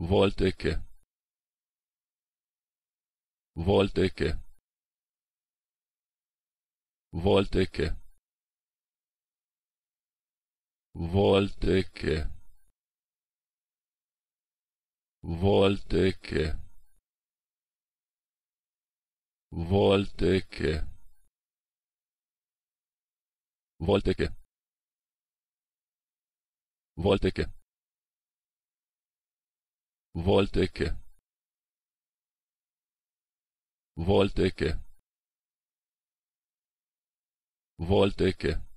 volte che volte che volte che volte che volte che volte che volte che volte che Wolldecke Wolldecke Wolldecke